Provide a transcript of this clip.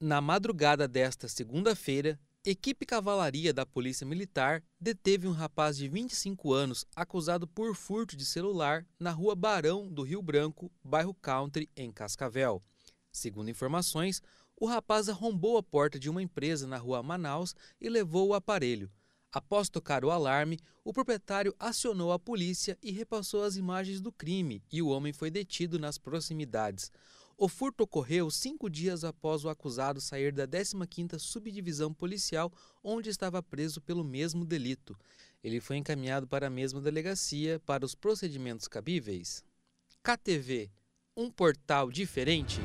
Na madrugada desta segunda-feira, equipe cavalaria da Polícia Militar deteve um rapaz de 25 anos acusado por furto de celular na rua Barão do Rio Branco, bairro Country, em Cascavel. Segundo informações, o rapaz arrombou a porta de uma empresa na rua Manaus e levou o aparelho. Após tocar o alarme, o proprietário acionou a polícia e repassou as imagens do crime e o homem foi detido nas proximidades. O furto ocorreu cinco dias após o acusado sair da 15ª Subdivisão Policial, onde estava preso pelo mesmo delito. Ele foi encaminhado para a mesma delegacia para os procedimentos cabíveis. KTV, um portal diferente.